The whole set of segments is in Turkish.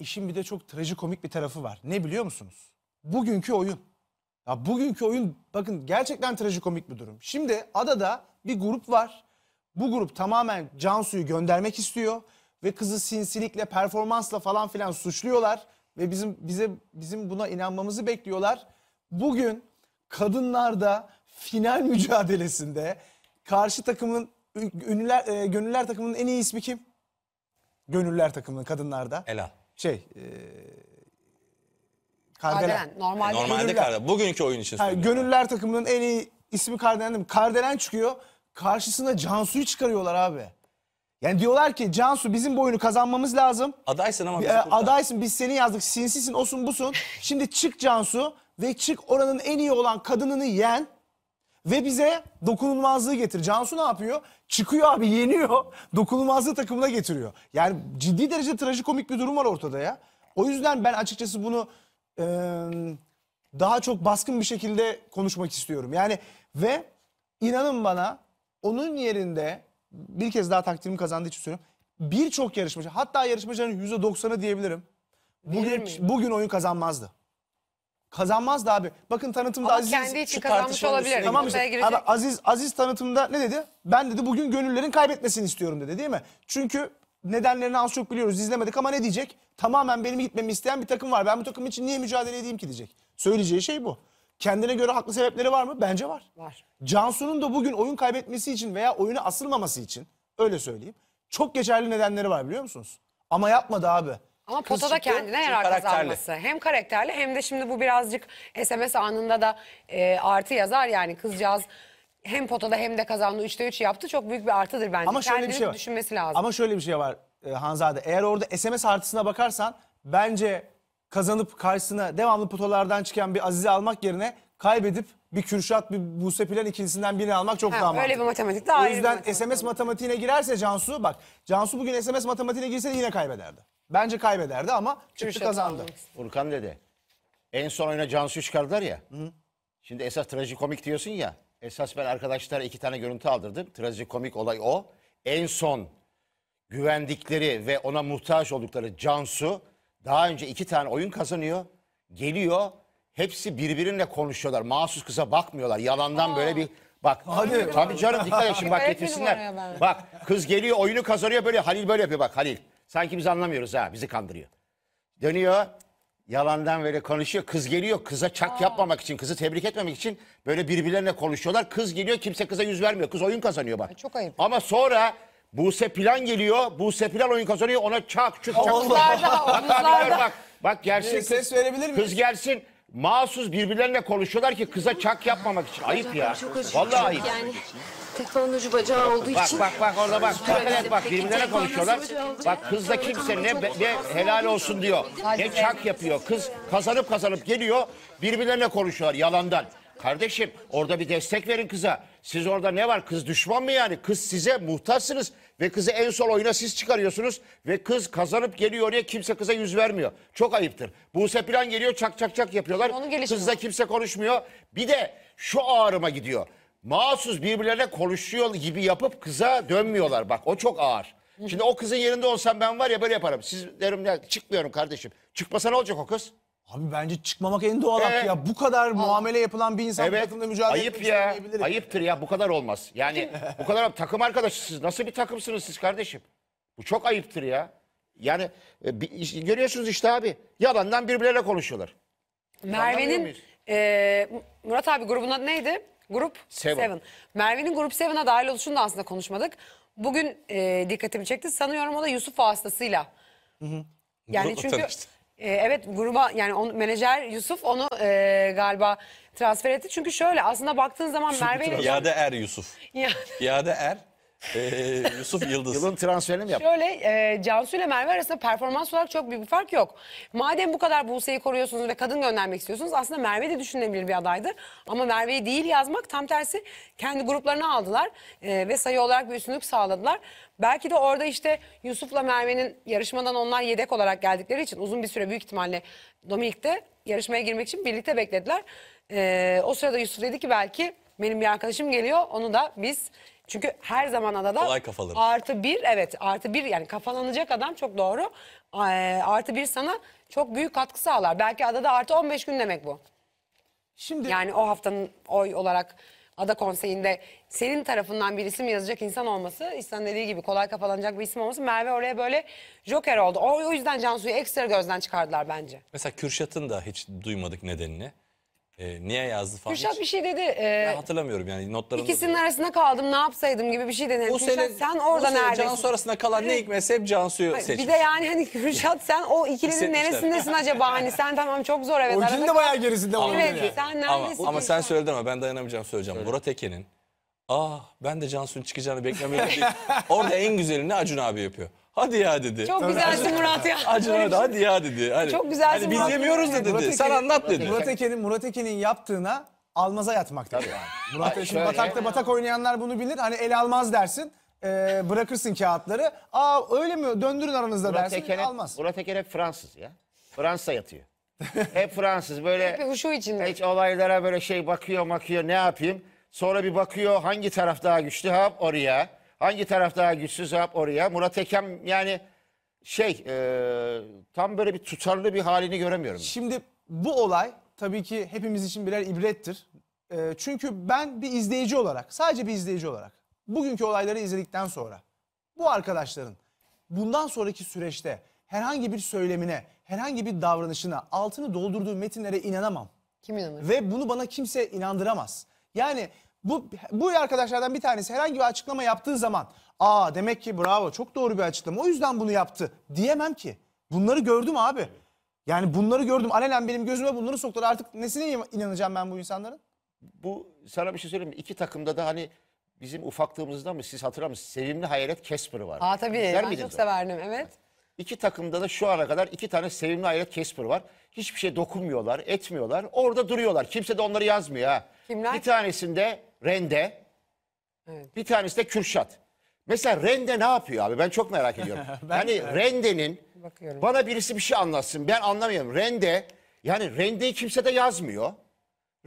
İşin bir de çok trajikomik bir tarafı var. Ne biliyor musunuz? Bugünkü oyun. Ya bugünkü oyun bakın gerçekten trajikomik bir durum. Şimdi adada bir grup var. Bu grup tamamen Cansu'yu göndermek istiyor ve kızı sinsilikle, performansla falan filan suçluyorlar ve bizim bize bizim buna inanmamızı bekliyorlar. Bugün kadınlarda final mücadelesinde karşı takımın ünlüler, e, gönüller takımının en iyi ismi kim? Gönüller takımının kadınlarda. Ela şey e, Kardelen. Kardelen. Normalde, Normalde gönüller. Kardelen. Bugünkü oyun için söylüyorum. Yani gönüller takımının en iyi ismi Kardelen değil mi? Kardelen çıkıyor. karşısında Cansu'yu çıkarıyorlar abi. Yani diyorlar ki Cansu bizim bu oyunu kazanmamız lazım. Adaysın ama. Bizi e, adaysın biz seni yazdık. Sinsisin osun busun. Şimdi çık Cansu ve çık oranın en iyi olan kadınını yen. Ve bize dokunulmazlığı getir. Cansu ne yapıyor? Çıkıyor abi yeniyor. Dokunulmazlığı takımına getiriyor. Yani ciddi derece trajikomik bir durum var ortada ya. O yüzden ben açıkçası bunu e, daha çok baskın bir şekilde konuşmak istiyorum. Yani ve inanın bana onun yerinde bir kez daha takdirimi kazandığı için söylüyorum. Birçok yarışmacı hatta yarışmacıların %90'ı diyebilirim. Bugün, bugün oyun kazanmazdı. Kazanmaz da abi. Bakın tanıtımda Ama Aziz kendi için kazanmış olabilir. Tamam mı? Abi Aziz Aziz tanıtımda ne dedi? Ben dedi bugün gönüllerin kaybetmesini istiyorum dedi değil mi? Çünkü nedenlerini az çok biliyoruz. izlemedik. ama ne diyecek? Tamamen benim gitmemi isteyen bir takım var. Ben bu takım için niye mücadele edeyim ki diyecek. Söyleyeceği şey bu. Kendine göre haklı sebepleri var mı? Bence var. Var. Cansu'nun da bugün oyun kaybetmesi için veya oyuna asılmaması için öyle söyleyeyim. Çok geçerli nedenleri var biliyor musunuz? Ama yapmadı abi. Ama Kız potada çıktı, kendine yarar karakterli. kazanması. Hem karakterli hem de şimdi bu birazcık SMS anında da e, artı yazar yani kızcağız hem potada hem de kazandı 3'te 3 yaptı. Çok büyük bir artıdır bence. Ama şöyle bir şey var. düşünmesi lazım. Ama şöyle bir şey var e, Hanzade. Eğer orada SMS artısına bakarsan bence kazanıp karşısına devamlı potalardan çıkan bir Azize almak yerine kaybedip bir Kürşat, bir Buse Pilan ikilisinden birini almak çok ha, daha mantıklı. Öyle bir matematik daha O ayrı bir yüzden matematik. SMS matematiğine girerse Cansu bak Cansu bugün SMS matematiğine girse de yine kaybederdi. Bence kaybederdi ama çıktı Kürşat kazandı. almak istedim. Furkan dedi. En son oyuna cansu çıkardılar ya. Şimdi esas trajikomik diyorsun ya. Esas ben arkadaşlara iki tane görüntü aldırdım. Trajikomik olay o. En son güvendikleri ve ona muhtaç oldukları Cansu daha önce iki tane oyun kazanıyor. Geliyor. Hepsi birbirine konuşuyorlar. Mahsus kıza bakmıyorlar. Yalandan böyle bir bak. Hadi. Tabii canım dikkat et şimdi bak Öğretmenim getirsinler. Bak kız geliyor oyunu kazanıyor böyle Halil böyle yapıyor bak Halil. Sanki biz anlamıyoruz ha bizi kandırıyor. Dönüyor yalandan böyle konuşuyor. Kız geliyor kıza çak Aa. yapmamak için kızı tebrik etmemek için böyle birbirlerine konuşuyorlar. Kız geliyor kimse kıza yüz vermiyor. Kız oyun kazanıyor bak. çok ayıp. Ama sonra Buse Plan geliyor. Buse Plan oyun kazanıyor. Ona çak çuk çak. Omuzlarda, omuzlarda. bak, bak gelsin. ses verebilir miyiz? Kız gelsin. Mahsus birbirlerine konuşuyorlar ki kıza çak yapmamak için. Ayıp ya. Vallahi ayıp. Yani. Telefonun ucu bacağı olduğu Bak için. bak bak orada bak. Bak bak birbirlerine konuşuyorlar. Bak kızda kimse ne, ne helal olsun diyor. Ne çak yapıyor. Kız kazanıp kazanıp geliyor birbirlerine konuşuyorlar yalandan. Kardeşim orada bir destek verin kıza. Siz orada ne var? Kız düşman mı yani? Kız size muhtaçsınız ve kızı en son oyuna siz çıkarıyorsunuz ve kız kazanıp geliyor oraya kimse kıza yüz vermiyor. Çok ayıptır. Buse Plan geliyor çak çak çak yapıyorlar. Kızla kimse konuşmuyor. Bir de şu ağrıma gidiyor mahsus birbirlerine konuşuyor gibi yapıp kıza dönmüyorlar. Bak o çok ağır. Şimdi o kızın yerinde olsam ben var ya böyle yaparım. Siz derim ya çıkmıyorum kardeşim. Çıkmasa ne olacak o kız? Abi bence çıkmamak en doğal hakkı Evet. ya. Bu kadar muamele yapılan bir insan evet. takımda mücadele Ayıp ya. Ayıptır ya. Bu kadar olmaz. Yani bu kadar takım arkadaşısınız. Nasıl bir takımsınız siz kardeşim? Bu çok ayıptır ya. Yani e, görüyorsunuz işte abi. Yalandan birbirleriyle konuşuyorlar. Merve'nin e, Murat abi grubun adı neydi? Grup Seven. Seven. Merve'nin Grup Seven'a dahil oluşunu da aslında konuşmadık. Bugün e, dikkatimi çekti. Sanıyorum o da Yusuf vasıtasıyla. Hı hı. Yani Grupla çünkü E, evet gruba yani on, menajer Yusuf onu e, galiba transfer etti. Çünkü şöyle aslında baktığın zaman Merve ile... Yade Er Yusuf. Yade Er ee, Yusuf Yıldız. Yılın transferini mi yaptı? Şöyle e, Cansu ile Merve arasında performans olarak çok büyük bir fark yok. Madem bu kadar Buse'yi koruyorsunuz ve kadın göndermek istiyorsunuz aslında Merve de düşünülebilir bir adaydı. Ama Merve'yi değil yazmak tam tersi kendi gruplarını aldılar e, ve sayı olarak bir üstünlük sağladılar. Belki de orada işte Yusuf'la Merve'nin yarışmadan onlar yedek olarak geldikleri için uzun bir süre büyük ihtimalle Dominik'te yarışmaya girmek için birlikte beklediler. E, o sırada Yusuf dedi ki belki benim bir arkadaşım geliyor onu da biz çünkü her zaman adada Kolay kafalanır. artı bir evet artı bir yani kafalanacak adam çok doğru. Ee, artı bir sana çok büyük katkı sağlar. Belki adada artı 15 gün demek bu. Şimdi Yani o haftanın oy olarak ada konseyinde senin tarafından bir isim yazacak insan olması, İhsan dediği gibi kolay kafalanacak bir isim olması Merve oraya böyle joker oldu. O, o yüzden Cansu'yu ekstra gözden çıkardılar bence. Mesela Kürşat'ın da hiç duymadık nedenini e, niye yazdı falan. Kürşat bir şey dedi. E, ben e, hatırlamıyorum yani notlarımda. da ikisinin arasında kaldım ne yapsaydım gibi bir şey dedi. Bu Kürşat sen orada bu sene neredesin? Cansu arasında kalan ne hikmetse hep Cansu'yu Hayır, seçmiş. Bir de yani hani Kürşat sen o ikilinin neresindesin acaba hani sen tamam çok zor evet. Orjinalin de bayağı gerisinde. Ama- kaldım. Evet sen Ama, neredesin? ama sen Kürşat? söyledin ama ben dayanamayacağım söyleyeceğim. Murat Eken'in ah ben de Cansu'nun çıkacağını beklemiyordum. Orada en güzelini Acun abi yapıyor. Hadi ya dedi. Çok güzelsin Murat ya. Acımadı hadi ya dedi. Hani, Çok güzelsin hani biz Murat. yemiyoruz da dedi. Murat Sen anlat dedi. Murat Eken'in Murat Eken'in yaptığına almaza yatakta. yani. Murat Eken'in şöyle. batakta batak oynayanlar bunu bilir. Hani el almaz dersin. Ee, bırakırsın kağıtları. Aa öyle mi? Döndürün aranızda Murat dersin. Eken almaz. Murat Eken hep Fransız ya. Fransa yatıyor. hep Fransız Bir böyle huşu içinde. hiç olaylara böyle şey bakıyor bakıyor ne yapayım. Sonra bir bakıyor hangi taraf daha güçlü hop oraya. Hangi taraf daha güçsüz hap oraya. Murat Ekem yani şey e, tam böyle bir tutarlı bir halini göremiyorum. Şimdi bu olay tabii ki hepimiz için birer ibrettir. E, çünkü ben bir izleyici olarak sadece bir izleyici olarak bugünkü olayları izledikten sonra bu arkadaşların bundan sonraki süreçte herhangi bir söylemine, herhangi bir davranışına, altını doldurduğu metinlere inanamam. Kim inanır? Ve bunu bana kimse inandıramaz. Yani bu, bu arkadaşlardan bir tanesi herhangi bir açıklama yaptığı zaman aa demek ki bravo çok doğru bir açıklama o yüzden bunu yaptı diyemem ki. Bunları gördüm abi. Yani bunları gördüm alenen benim gözüme bunları soktular artık nesine inanacağım ben bu insanların? Bu sana bir şey söyleyeyim mi? İki takımda da hani bizim ufaklığımızda mı siz hatırlar mısınız? Sevimli hayret Casper var. Aa tabii ben çok severdim evet. İki takımda da şu ana kadar iki tane sevimli hayret kesper var. Hiçbir şey dokunmuyorlar, etmiyorlar. Orada duruyorlar. Kimse de onları yazmıyor ha. Kimler? Bir tanesinde Rende. Evet. Bir tanesi de Kürşat. Mesela Rende ne yapıyor abi? Ben çok merak ediyorum. yani Rende'nin bana birisi bir şey anlatsın. Ben anlamıyorum. Rende yani Rende'yi kimse de yazmıyor.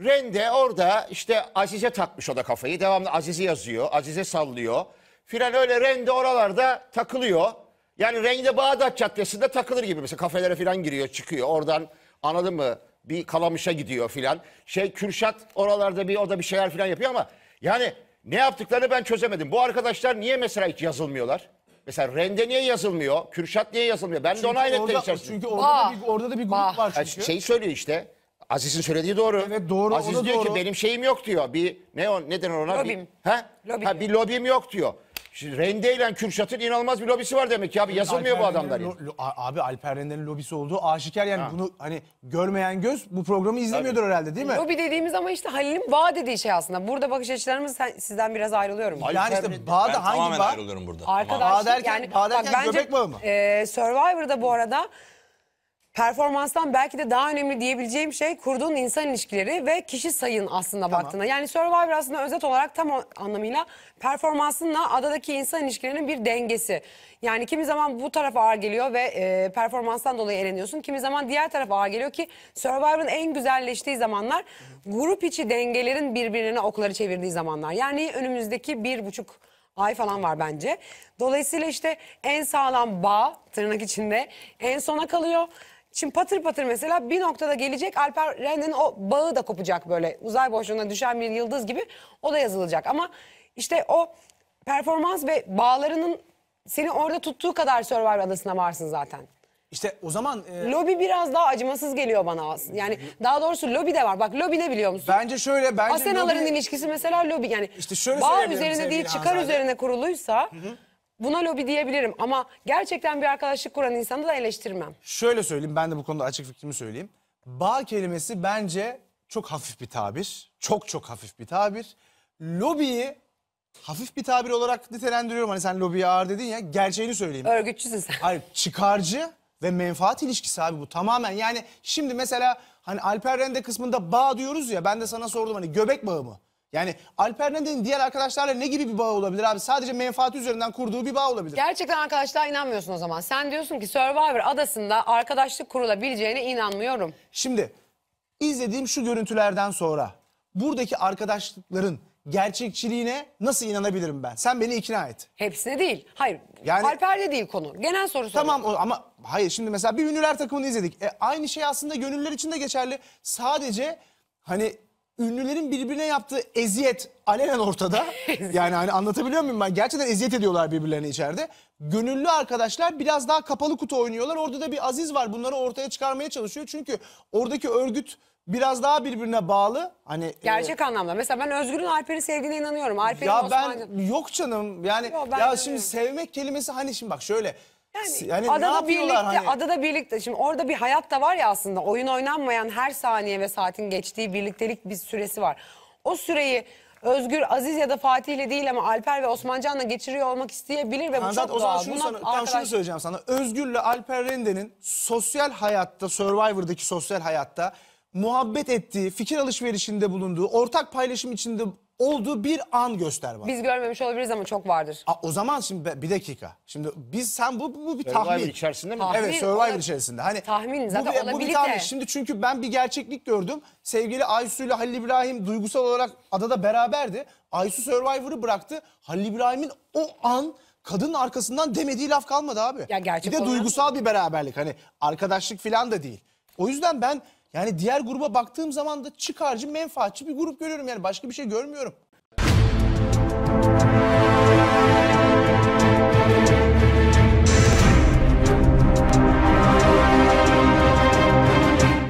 Rende orada işte Aziz'e takmış o da kafayı. Devamlı Azize yazıyor. Aziz'e sallıyor. Filan öyle Rende oralarda takılıyor. Yani Rende Bağdat Caddesi'nde takılır gibi. Mesela kafelere filan giriyor çıkıyor. Oradan anladın mı? bir Kalamış'a gidiyor filan. Şey Kürşat oralarda bir o da bir şeyler filan yapıyor ama yani ne yaptıklarını ben çözemedim. Bu arkadaşlar niye mesela hiç yazılmıyorlar? Mesela Rende niye yazılmıyor? Kürşat niye yazılmıyor? Ben de ona aynı orada, Çünkü orada, da bir, orada da bir grup Bah. var çünkü. Şey söylüyor işte. Aziz'in söylediği doğru. Evet, doğru, Aziz diyor doğru. ki benim şeyim yok diyor. Bir ne o neden ona Lobim. Bir, ha? Lobim ha, bir lobim yok diyor. Şimdi Rende ile Kürşat'ın inanılmaz bir lobisi var demek ki abi. Yazılmıyor bu Alper adamlar. yani. lo- abi Alper Rende'nin lobisi olduğu aşikar yani Ha. bunu hani görmeyen göz bu programı izlemiyordur herhalde değil mi? Lobi dediğimiz ama işte Halil'in vaat dediği şey aslında. Burada bakış açılarımız sen- sizden biraz ayrılıyorum. Hayır. Yani işte Render- Ben bağda hangi tamamen bağ? ayrılıyorum buradan. Arkadaş bağ yani bağ derken göbek bağı mı? e, Survivor'da bu arada performanstan belki de daha önemli diyebileceğim şey kurduğun insan ilişkileri ve kişi sayın aslında Tamam. baktığında. Yani Survivor aslında özet olarak tam o anlamıyla performansınla adadaki insan ilişkilerinin bir dengesi. Yani kimi zaman bu taraf ağır geliyor ve e, performanstan dolayı eleniyorsun. Kimi zaman diğer taraf ağır geliyor ki Survivor'ın en güzelleştiği zamanlar grup içi dengelerin birbirine okları çevirdiği zamanlar. Yani önümüzdeki bir buçuk ay falan var bence. Dolayısıyla işte en sağlam bağ tırnak içinde en sona kalıyor. Şimdi patır patır mesela bir noktada gelecek Alper Ren'in o bağı da kopacak böyle. Uzay boşluğuna düşen bir yıldız gibi o da yazılacak. Ama işte o performans ve bağlarının seni orada tuttuğu kadar Survivor adasına varsın zaten. İşte o zaman... E... Lobi biraz daha acımasız geliyor bana aslında. Yani daha doğrusu lobi de var. Bak lobi ne biliyor musun? Bence şöyle... Bence Asenaların lobi... ilişkisi mesela lobi yani... İşte şöyle Bağ üzerine değil çıkar Hanzade. üzerine kuruluysa... Hı hı. Buna lobi diyebilirim ama gerçekten bir arkadaşlık kuran insanı da eleştirmem. Şöyle söyleyeyim ben de bu konuda açık fikrimi söyleyeyim. Bağ kelimesi bence çok hafif bir tabir. Çok çok hafif bir tabir. Lobiyi hafif bir tabir olarak nitelendiriyorum. Hani sen lobiye ağır dedin ya gerçeğini söyleyeyim. Örgütçüsün sen. Hayır çıkarcı ve menfaat ilişkisi abi bu tamamen. Yani şimdi mesela hani Alper Rende kısmında bağ diyoruz ya ben de sana sordum hani göbek bağı mı? Yani Alper Naden'in diğer arkadaşlarla ne gibi bir bağ olabilir abi? Sadece menfaati üzerinden kurduğu bir bağ olabilir. Gerçekten arkadaşlar inanmıyorsun o zaman. Sen diyorsun ki Survivor adasında arkadaşlık kurulabileceğine inanmıyorum. Şimdi izlediğim şu görüntülerden sonra buradaki arkadaşlıkların gerçekçiliğine nasıl inanabilirim ben? Sen beni ikna et. Hepsine değil. Hayır. Yani- Alper'de değil konu. Genel soru soruyorum. Tamam o- ama hayır şimdi mesela bir ünlüler takımını izledik. E, aynı şey aslında gönüllüler için de geçerli. Sadece hani ünlülerin birbirine yaptığı eziyet alenen ortada. yani hani anlatabiliyor muyum ben? Gerçekten eziyet ediyorlar birbirlerini içeride. Gönüllü arkadaşlar biraz daha kapalı kutu oynuyorlar. Orada da bir aziz var. Bunları ortaya çıkarmaya çalışıyor. Çünkü oradaki örgüt biraz daha birbirine bağlı. Hani e, Gerçek anlamda. Mesela ben Özgür'ün Alper'i sevdiğine inanıyorum. Alper'in Ya ben yok canım yani Yo, ben ya şimdi değilim. sevmek kelimesi hani şimdi bak şöyle yani, yani adada birlikte, hani? adada birlikte. Şimdi orada bir hayat da var ya aslında. Oyun oynanmayan her saniye ve saatin geçtiği birliktelik bir süresi var. O süreyi Özgür, Aziz ya da Fatih ile değil ama Alper ve Osmancan'la geçiriyor olmak isteyebilir ve Anzat, bu çok o zaman doğal. Şunu, Buna sana, arkadaş... şunu söyleyeceğim sana. Özgür ile Alper Rende'nin sosyal hayatta, Survivor'daki sosyal hayatta muhabbet ettiği, fikir alışverişinde bulunduğu, ortak paylaşım içinde olduğu bir an göster bana. Biz görmemiş olabiliriz ama çok vardır. Aa, o zaman şimdi bir dakika. Şimdi biz sen bu bu, bu bir Survivor tahmin. içerisinde mi? Tahmin. Evet Survivor içerisinde. Hani Tahmin zaten bu, bir- bu olabilir bir de. tahmin. Şimdi çünkü ben bir gerçeklik gördüm. Sevgili Aysu ile Halil İbrahim duygusal olarak adada beraberdi. Aysu Survivor'ı bıraktı. Halil İbrahim'in o an kadının arkasından demediği laf kalmadı abi. Ya gerçek bir de olan- duygusal bir beraberlik. Hani arkadaşlık falan da değil. O yüzden ben yani diğer gruba baktığım zaman da çıkarcı, menfaatçi bir grup görüyorum. Yani başka bir şey görmüyorum.